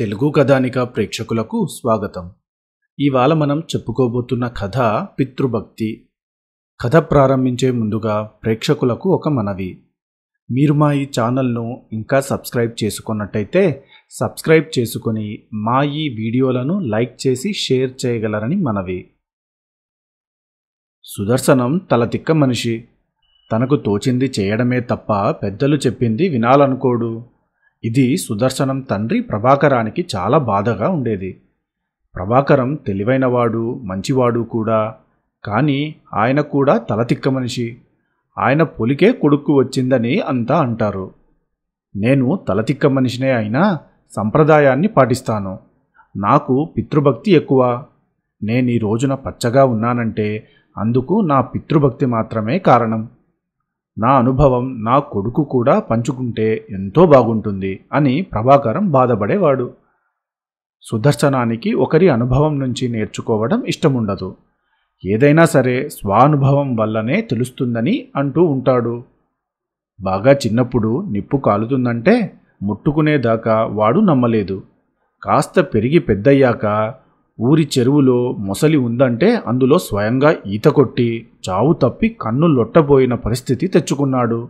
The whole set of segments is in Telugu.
తెలుగు కథానిక ప్రేక్షకులకు స్వాగతం ఇవాళ మనం చెప్పుకోబోతున్న కథ పితృభక్తి కథ ప్రారంభించే ముందుగా ప్రేక్షకులకు ఒక మనవి మీరు మా ఈ ఛానల్ను ఇంకా సబ్స్క్రైబ్ చేసుకున్నట్టయితే సబ్స్క్రైబ్ చేసుకొని మా ఈ వీడియోలను లైక్ చేసి షేర్ చేయగలరని మనవి సుదర్శనం తలతిక్క మనిషి తనకు తోచింది చేయడమే తప్ప పెద్దలు చెప్పింది వినాలనుకోడు ఇది సుదర్శనం తండ్రి ప్రభాకరానికి చాలా బాధగా ఉండేది ప్రభాకరం తెలివైనవాడు మంచివాడు కూడా కానీ ఆయన కూడా తలతిక్క మనిషి ఆయన పొలికే కొడుక్కు వచ్చిందని అంతా అంటారు నేను తలతిక్క మనిషినే అయినా సంప్రదాయాన్ని పాటిస్తాను నాకు పితృభక్తి ఎక్కువ నేను ఈ రోజున పచ్చగా ఉన్నానంటే అందుకు నా పితృభక్తి మాత్రమే కారణం నా అనుభవం నా కొడుకు కూడా పంచుకుంటే ఎంతో బాగుంటుంది అని ప్రభాకరం బాధపడేవాడు సుదర్శనానికి ఒకరి అనుభవం నుంచి నేర్చుకోవడం ఇష్టముండదు ఏదైనా సరే స్వానుభవం వల్లనే తెలుస్తుందని అంటూ ఉంటాడు బాగా చిన్నప్పుడు నిప్పు కాలుతుందంటే ముట్టుకునేదాకా వాడు నమ్మలేదు కాస్త పెరిగి పెద్దయ్యాక ఊరి చెరువులో మొసలి ఉందంటే అందులో స్వయంగా ఈత కొట్టి చావు తప్పి కన్ను లొట్టబోయిన పరిస్థితి తెచ్చుకున్నాడు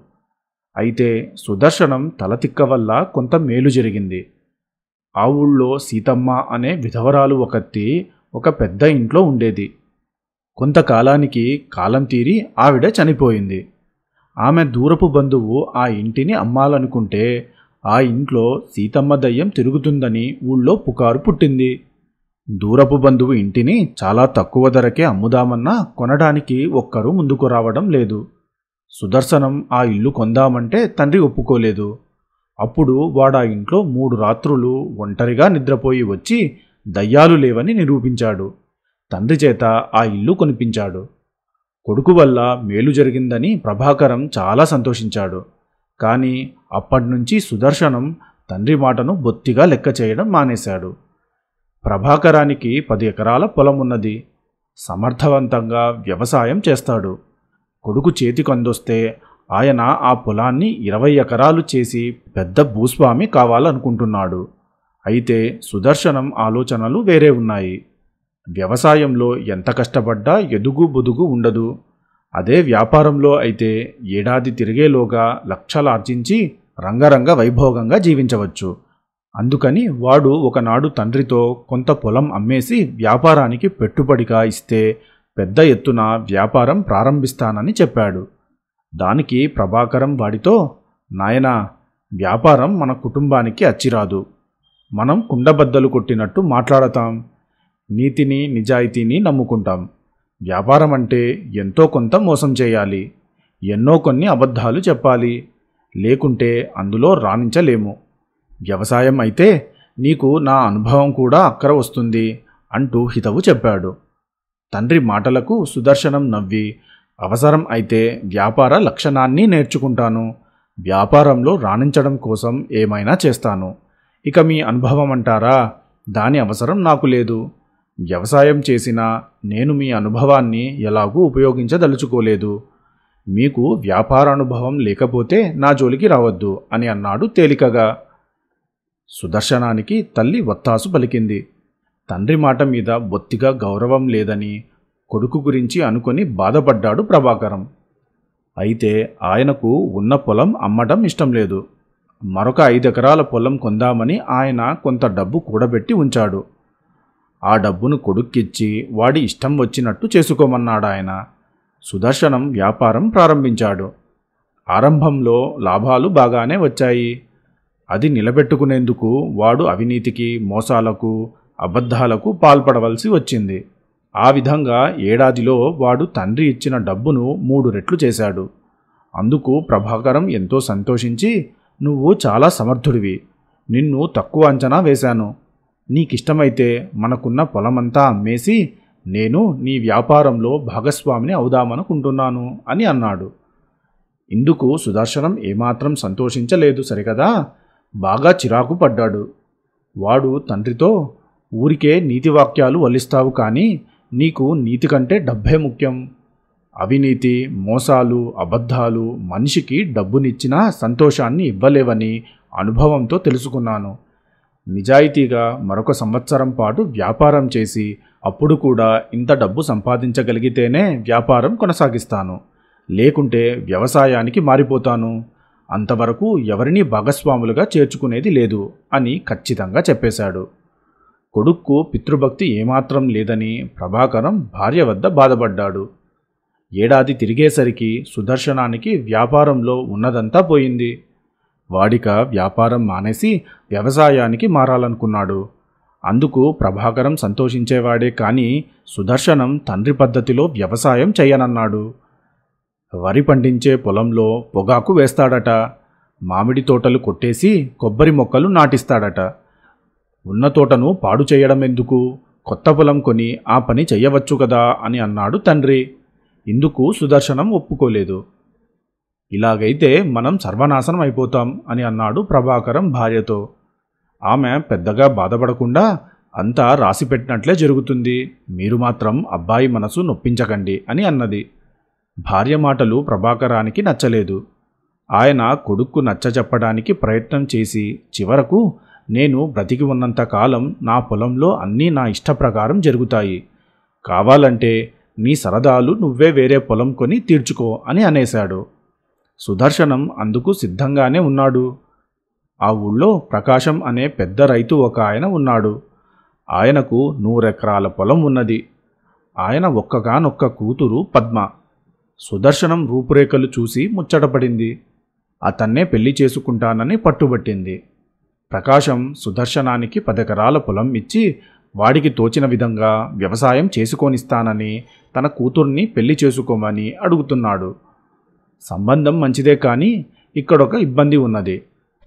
అయితే సుదర్శనం తలతిక్క వల్ల కొంత మేలు జరిగింది ఆ ఊళ్ళో సీతమ్మ అనే విధవరాలు ఒకత్తి ఒక పెద్ద ఇంట్లో ఉండేది కొంతకాలానికి కాలం తీరి ఆవిడ చనిపోయింది ఆమె దూరపు బంధువు ఆ ఇంటిని అమ్మాలనుకుంటే ఆ ఇంట్లో సీతమ్మ దయ్యం తిరుగుతుందని ఊళ్ళో పుకారు పుట్టింది దూరపు బంధువు ఇంటిని చాలా తక్కువ ధరకే అమ్ముదామన్నా కొనడానికి ఒక్కరూ ముందుకు రావడం లేదు సుదర్శనం ఆ ఇల్లు కొందామంటే తండ్రి ఒప్పుకోలేదు అప్పుడు వాడా ఇంట్లో మూడు రాత్రులు ఒంటరిగా నిద్రపోయి వచ్చి దయ్యాలు లేవని నిరూపించాడు తండ్రి చేత ఆ ఇల్లు కొనిపించాడు కొడుకు వల్ల మేలు జరిగిందని ప్రభాకరం చాలా సంతోషించాడు కానీ అప్పటినుంచి సుదర్శనం తండ్రి మాటను బొత్తిగా లెక్క చేయడం మానేశాడు ప్రభాకరానికి పది ఎకరాల పొలం ఉన్నది సమర్థవంతంగా వ్యవసాయం చేస్తాడు కొడుకు చేతికందొస్తే ఆయన ఆ పొలాన్ని ఇరవై ఎకరాలు చేసి పెద్ద భూస్వామి కావాలనుకుంటున్నాడు అయితే సుదర్శనం ఆలోచనలు వేరే ఉన్నాయి వ్యవసాయంలో ఎంత కష్టపడ్డా ఎదుగు బుదుగు ఉండదు అదే వ్యాపారంలో అయితే ఏడాది తిరిగేలోగా లక్షలార్జించి రంగరంగ వైభోగంగా జీవించవచ్చు అందుకని వాడు ఒకనాడు తండ్రితో కొంత పొలం అమ్మేసి వ్యాపారానికి పెట్టుబడిగా ఇస్తే పెద్ద ఎత్తున వ్యాపారం ప్రారంభిస్తానని చెప్పాడు దానికి ప్రభాకరం వాడితో నాయనా వ్యాపారం మన కుటుంబానికి అచ్చిరాదు మనం కుండబద్దలు కొట్టినట్టు మాట్లాడతాం నీతిని నిజాయితీని నమ్ముకుంటాం వ్యాపారం అంటే ఎంతో కొంత మోసం చేయాలి ఎన్నో కొన్ని అబద్ధాలు చెప్పాలి లేకుంటే అందులో రాణించలేము వ్యవసాయం అయితే నీకు నా అనుభవం కూడా అక్కర వస్తుంది అంటూ హితవు చెప్పాడు తండ్రి మాటలకు సుదర్శనం నవ్వి అవసరం అయితే వ్యాపార లక్షణాన్ని నేర్చుకుంటాను వ్యాపారంలో రాణించడం కోసం ఏమైనా చేస్తాను ఇక మీ అనుభవం అంటారా దాని అవసరం నాకు లేదు వ్యవసాయం చేసినా నేను మీ అనుభవాన్ని ఎలాగూ ఉపయోగించదలుచుకోలేదు మీకు వ్యాపార అనుభవం లేకపోతే నా జోలికి రావద్దు అని అన్నాడు తేలికగా సుదర్శనానికి తల్లి వత్తాసు పలికింది తండ్రి మాట మీద బొత్తిగా గౌరవం లేదని కొడుకు గురించి అనుకొని బాధపడ్డాడు ప్రభాకరం అయితే ఆయనకు ఉన్న పొలం అమ్మటం ఇష్టం లేదు మరొక ఐదెకరాల పొలం కొందామని ఆయన కొంత డబ్బు కూడబెట్టి ఉంచాడు ఆ డబ్బును కొడుక్కిచ్చి వాడి ఇష్టం వచ్చినట్టు చేసుకోమన్నాడు ఆయన సుదర్శనం వ్యాపారం ప్రారంభించాడు ఆరంభంలో లాభాలు బాగానే వచ్చాయి అది నిలబెట్టుకునేందుకు వాడు అవినీతికి మోసాలకు అబద్ధాలకు పాల్పడవలసి వచ్చింది ఆ విధంగా ఏడాదిలో వాడు తండ్రి ఇచ్చిన డబ్బును మూడు రెట్లు చేశాడు అందుకు ప్రభాకరం ఎంతో సంతోషించి నువ్వు చాలా సమర్థుడివి నిన్ను తక్కువ అంచనా వేశాను నీకిష్టమైతే మనకున్న పొలమంతా అమ్మేసి నేను నీ వ్యాపారంలో భాగస్వామిని అవుదామనుకుంటున్నాను అని అన్నాడు ఇందుకు సుదర్శనం ఏమాత్రం సంతోషించలేదు సరికదా బాగా చిరాకు పడ్డాడు వాడు తండ్రితో ఊరికే నీతివాక్యాలు వల్లిస్తావు కానీ నీకు నీతి కంటే డబ్బే ముఖ్యం అవినీతి మోసాలు అబద్ధాలు మనిషికి డబ్బునిచ్చినా సంతోషాన్ని ఇవ్వలేవని అనుభవంతో తెలుసుకున్నాను నిజాయితీగా మరొక సంవత్సరం పాటు వ్యాపారం చేసి అప్పుడు కూడా ఇంత డబ్బు సంపాదించగలిగితేనే వ్యాపారం కొనసాగిస్తాను లేకుంటే వ్యవసాయానికి మారిపోతాను అంతవరకు ఎవరినీ భాగస్వాములుగా చేర్చుకునేది లేదు అని ఖచ్చితంగా చెప్పేశాడు కొడుక్కు పితృభక్తి ఏమాత్రం లేదని ప్రభాకరం భార్య వద్ద బాధపడ్డాడు ఏడాది తిరిగేసరికి సుదర్శనానికి వ్యాపారంలో ఉన్నదంతా పోయింది వాడిక వ్యాపారం మానేసి వ్యవసాయానికి మారాలనుకున్నాడు అందుకు ప్రభాకరం సంతోషించేవాడే కానీ సుదర్శనం తండ్రి పద్ధతిలో వ్యవసాయం చేయనన్నాడు వరి పండించే పొలంలో పొగాకు వేస్తాడట మామిడి తోటలు కొట్టేసి కొబ్బరి మొక్కలు నాటిస్తాడట ఉన్న తోటను పాడు చేయడం ఎందుకు కొత్త పొలం కొని ఆ పని చెయ్యవచ్చు కదా అని అన్నాడు తండ్రి ఇందుకు సుదర్శనం ఒప్పుకోలేదు ఇలాగైతే మనం సర్వనాశనం అయిపోతాం అని అన్నాడు ప్రభాకరం భార్యతో ఆమె పెద్దగా బాధపడకుండా అంతా రాసిపెట్టినట్లే జరుగుతుంది మీరు మాత్రం అబ్బాయి మనసు నొప్పించకండి అని అన్నది భార్య మాటలు ప్రభాకరానికి నచ్చలేదు ఆయన కొడుక్కు నచ్చజెప్పడానికి ప్రయత్నం చేసి చివరకు నేను బ్రతికి ఉన్నంతకాలం నా పొలంలో అన్నీ నా ఇష్టప్రకారం జరుగుతాయి కావాలంటే నీ సరదాలు నువ్వే వేరే పొలం కొని తీర్చుకో అని అనేశాడు సుదర్శనం అందుకు సిద్ధంగానే ఉన్నాడు ఆ ఊళ్ళో ప్రకాశం అనే పెద్ద రైతు ఒక ఆయన ఉన్నాడు ఆయనకు నూరెకరాల పొలం ఉన్నది ఆయన ఒక్కగానొక్క కూతురు పద్మ సుదర్శనం రూపురేఖలు చూసి ముచ్చటపడింది అతన్నే పెళ్లి చేసుకుంటానని పట్టుబట్టింది ప్రకాశం సుదర్శనానికి పదెకరాల పొలం ఇచ్చి వాడికి తోచిన విధంగా వ్యవసాయం చేసుకొనిస్తానని తన కూతుర్ని పెళ్లి చేసుకోమని అడుగుతున్నాడు సంబంధం మంచిదే కానీ ఇక్కడొక ఇబ్బంది ఉన్నది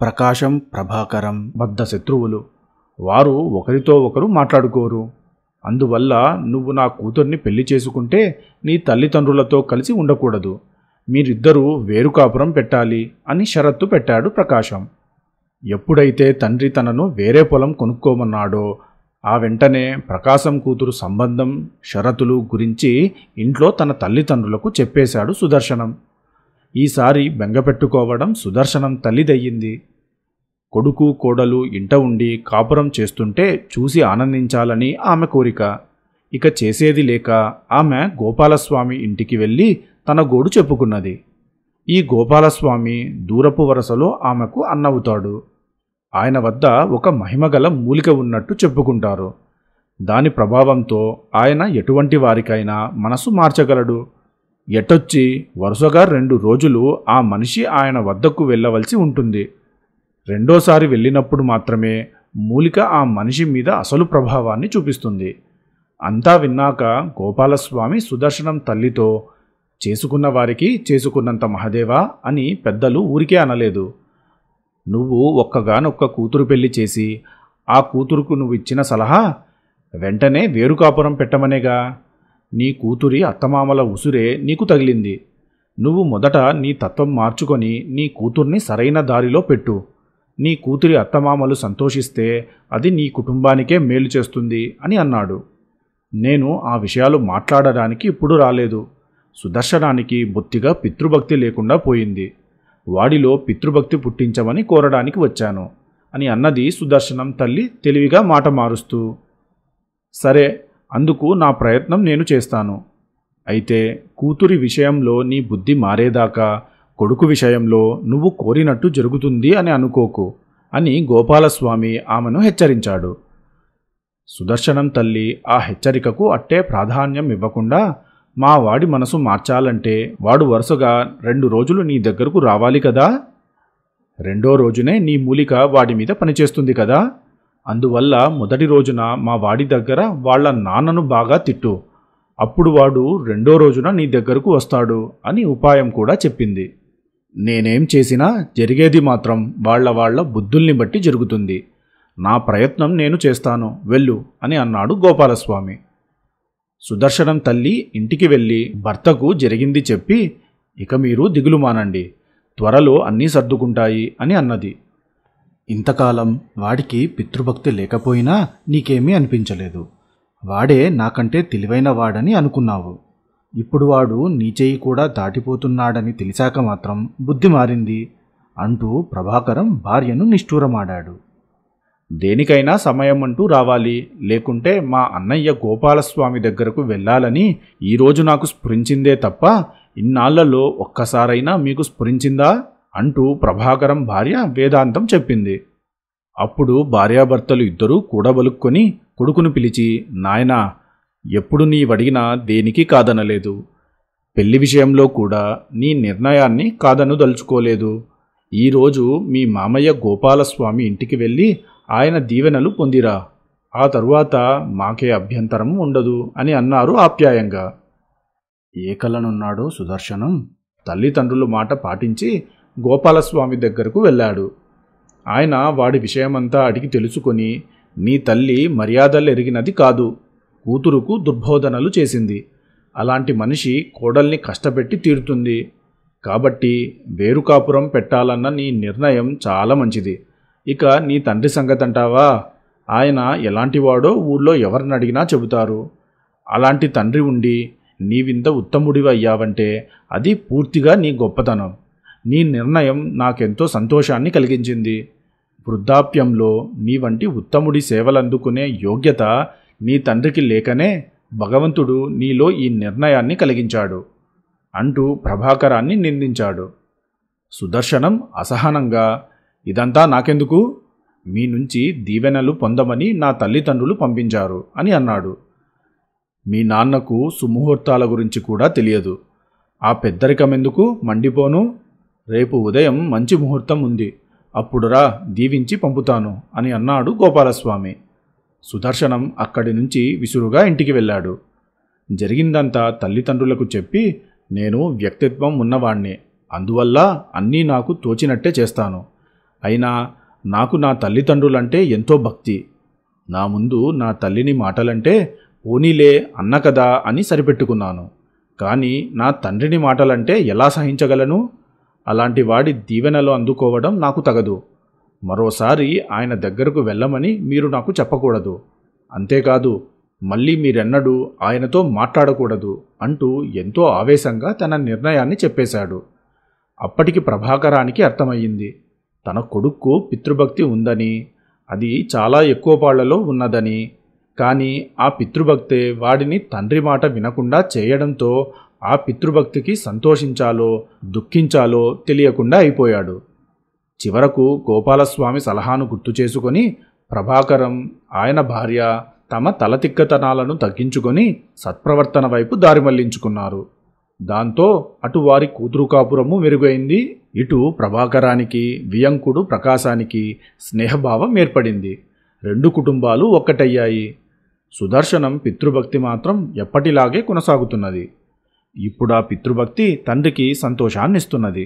ప్రకాశం ప్రభాకరం బద్ద శత్రువులు వారు ఒకరితో ఒకరు మాట్లాడుకోరు అందువల్ల నువ్వు నా కూతుర్ని పెళ్లి చేసుకుంటే నీ తల్లిదండ్రులతో కలిసి ఉండకూడదు మీరిద్దరూ వేరు కాపురం పెట్టాలి అని షరత్తు పెట్టాడు ప్రకాశం ఎప్పుడైతే తండ్రి తనను వేరే పొలం కొనుక్కోమన్నాడో ఆ వెంటనే ప్రకాశం కూతురు సంబంధం షరతులు గురించి ఇంట్లో తన తల్లిదండ్రులకు చెప్పేశాడు సుదర్శనం ఈసారి బెంగపెట్టుకోవడం సుదర్శనం తల్లిదయ్యింది కొడుకు కోడలు ఇంట ఉండి కాపురం చేస్తుంటే చూసి ఆనందించాలని ఆమె కోరిక ఇక చేసేది లేక ఆమె గోపాలస్వామి ఇంటికి వెళ్ళి తన గోడు చెప్పుకున్నది ఈ గోపాలస్వామి దూరపు వరసలో ఆమెకు అన్నవుతాడు ఆయన వద్ద ఒక మహిమగల మూలిక ఉన్నట్టు చెప్పుకుంటారు దాని ప్రభావంతో ఆయన ఎటువంటి వారికైనా మనసు మార్చగలడు ఎటొచ్చి వరుసగా రెండు రోజులు ఆ మనిషి ఆయన వద్దకు వెళ్ళవలసి ఉంటుంది రెండోసారి వెళ్ళినప్పుడు మాత్రమే మూలిక ఆ మనిషి మీద అసలు ప్రభావాన్ని చూపిస్తుంది అంతా విన్నాక గోపాలస్వామి సుదర్శనం తల్లితో చేసుకున్న వారికి చేసుకున్నంత మహదేవా అని పెద్దలు ఊరికే అనలేదు నువ్వు ఒక్కగానొక్క కూతురు పెళ్లి చేసి ఆ కూతురుకు నువ్వు ఇచ్చిన సలహా వెంటనే వేరుకాపురం పెట్టమనేగా నీ కూతురి అత్తమామల ఉసురే నీకు తగిలింది నువ్వు మొదట నీ తత్వం మార్చుకొని నీ కూతుర్ని సరైన దారిలో పెట్టు నీ కూతురి అత్తమామలు సంతోషిస్తే అది నీ కుటుంబానికే మేలు చేస్తుంది అని అన్నాడు నేను ఆ విషయాలు మాట్లాడడానికి ఇప్పుడు రాలేదు సుదర్శనానికి బొత్తిగా పితృభక్తి లేకుండా పోయింది వాడిలో పితృభక్తి పుట్టించమని కోరడానికి వచ్చాను అని అన్నది సుదర్శనం తల్లి తెలివిగా మాట మారుస్తూ సరే అందుకు నా ప్రయత్నం నేను చేస్తాను అయితే కూతురి విషయంలో నీ బుద్ధి మారేదాకా కొడుకు విషయంలో నువ్వు కోరినట్టు జరుగుతుంది అని అనుకోకు అని గోపాలస్వామి ఆమెను హెచ్చరించాడు సుదర్శనం తల్లి ఆ హెచ్చరికకు అట్టే ప్రాధాన్యం ఇవ్వకుండా మా వాడి మనసు మార్చాలంటే వాడు వరుసగా రెండు రోజులు నీ దగ్గరకు రావాలి కదా రెండో రోజునే నీ మూలిక వాడి మీద పనిచేస్తుంది కదా అందువల్ల మొదటి రోజున మా వాడి దగ్గర వాళ్ళ నాన్నను బాగా తిట్టు అప్పుడు వాడు రెండో రోజున నీ దగ్గరకు వస్తాడు అని ఉపాయం కూడా చెప్పింది నేనేం చేసినా జరిగేది మాత్రం వాళ్ల వాళ్ల బుద్ధుల్ని బట్టి జరుగుతుంది నా ప్రయత్నం నేను చేస్తాను వెళ్ళు అని అన్నాడు గోపాలస్వామి సుదర్శనం తల్లి ఇంటికి వెళ్ళి భర్తకు జరిగింది చెప్పి ఇక మీరు దిగులు మానండి త్వరలో అన్నీ సర్దుకుంటాయి అని అన్నది ఇంతకాలం వాడికి పితృభక్తి లేకపోయినా నీకేమీ అనిపించలేదు వాడే నాకంటే తెలివైన వాడని అనుకున్నావు ఇప్పుడు వాడు నీచేయి కూడా దాటిపోతున్నాడని తెలిసాక మాత్రం బుద్ధి మారింది అంటూ ప్రభాకరం భార్యను నిష్ఠూరమాడాడు దేనికైనా సమయం అంటూ రావాలి లేకుంటే మా అన్నయ్య గోపాలస్వామి దగ్గరకు వెళ్ళాలని ఈరోజు నాకు స్ఫురించిందే తప్ప ఇన్నాళ్లలో ఒక్కసారైనా మీకు స్ఫురించిందా అంటూ ప్రభాకరం భార్య వేదాంతం చెప్పింది అప్పుడు భార్యాభర్తలు ఇద్దరూ కూడబలుక్కొని కొడుకును పిలిచి నాయనా ఎప్పుడు నీవడిగినా దేనికి కాదనలేదు పెళ్లి విషయంలో కూడా నీ నిర్ణయాన్ని కాదనుదలుచుకోలేదు ఈరోజు మీ మామయ్య గోపాలస్వామి ఇంటికి వెళ్ళి ఆయన దీవెనలు పొందిరా ఆ తరువాత మాకే అభ్యంతరం ఉండదు అని అన్నారు ఆప్యాయంగా ఏ కలనున్నాడో సుదర్శనం తల్లిదండ్రులు మాట పాటించి గోపాలస్వామి దగ్గరకు వెళ్ళాడు ఆయన వాడి విషయమంతా అడిగి తెలుసుకొని నీ తల్లి మర్యాదలు ఎరిగినది కాదు కూతురుకు దుర్బోధనలు చేసింది అలాంటి మనిషి కోడల్ని కష్టపెట్టి తీరుతుంది కాబట్టి వేరుకాపురం పెట్టాలన్న నీ నిర్ణయం చాలా మంచిది ఇక నీ తండ్రి సంగతి అంటావా ఆయన ఎలాంటివాడో ఊళ్ళో ఎవరిని అడిగినా చెబుతారు అలాంటి తండ్రి ఉండి నీవింత ఉత్తముడివి అయ్యావంటే అది పూర్తిగా నీ గొప్పతనం నీ నిర్ణయం నాకెంతో సంతోషాన్ని కలిగించింది వృద్ధాప్యంలో నీ వంటి ఉత్తముడి సేవలందుకునే యోగ్యత నీ తండ్రికి లేకనే భగవంతుడు నీలో ఈ నిర్ణయాన్ని కలిగించాడు అంటూ ప్రభాకరాన్ని నిందించాడు సుదర్శనం అసహనంగా ఇదంతా నాకెందుకు మీ నుంచి దీవెనలు పొందమని నా తల్లిదండ్రులు పంపించారు అని అన్నాడు మీ నాన్నకు సుముహూర్తాల గురించి కూడా తెలియదు ఆ పెద్దరికం ఎందుకు మండిపోను రేపు ఉదయం మంచి ముహూర్తం ఉంది అప్పుడురా దీవించి పంపుతాను అని అన్నాడు గోపాలస్వామి సుదర్శనం అక్కడి నుంచి విసురుగా ఇంటికి వెళ్ళాడు జరిగిందంతా తల్లిదండ్రులకు చెప్పి నేను వ్యక్తిత్వం ఉన్నవాణ్ణి అందువల్ల అన్నీ నాకు తోచినట్టే చేస్తాను అయినా నాకు నా తల్లిదండ్రులంటే ఎంతో భక్తి నా ముందు నా తల్లిని మాటలంటే పోనీలే అన్న కదా అని సరిపెట్టుకున్నాను కానీ నా తండ్రిని మాటలంటే ఎలా సహించగలను అలాంటి వాడి దీవెనలు అందుకోవడం నాకు తగదు మరోసారి ఆయన దగ్గరకు వెళ్ళమని మీరు నాకు చెప్పకూడదు అంతేకాదు మళ్ళీ మీరెన్నడూ ఆయనతో మాట్లాడకూడదు అంటూ ఎంతో ఆవేశంగా తన నిర్ణయాన్ని చెప్పేశాడు అప్పటికి ప్రభాకరానికి అర్థమయ్యింది తన కొడుక్కు పితృభక్తి ఉందని అది చాలా ఎక్కువ పాళ్లలో ఉన్నదని కానీ ఆ పితృభక్తే వాడిని తండ్రి మాట వినకుండా చేయడంతో ఆ పితృభక్తికి సంతోషించాలో దుఃఖించాలో తెలియకుండా అయిపోయాడు చివరకు గోపాలస్వామి సలహాను గుర్తు చేసుకొని ప్రభాకరం ఆయన భార్య తమ తలతిక్కతనాలను తగ్గించుకొని సత్ప్రవర్తన వైపు దారి మళ్లించుకున్నారు దాంతో అటు వారి కూతురు కాపురము మెరుగైంది ఇటు ప్రభాకరానికి వియంకుడు ప్రకాశానికి స్నేహభావం ఏర్పడింది రెండు కుటుంబాలు ఒక్కటయ్యాయి సుదర్శనం పితృభక్తి మాత్రం ఎప్పటిలాగే కొనసాగుతున్నది ఇప్పుడు ఆ పితృభక్తి తండ్రికి సంతోషాన్నిస్తున్నది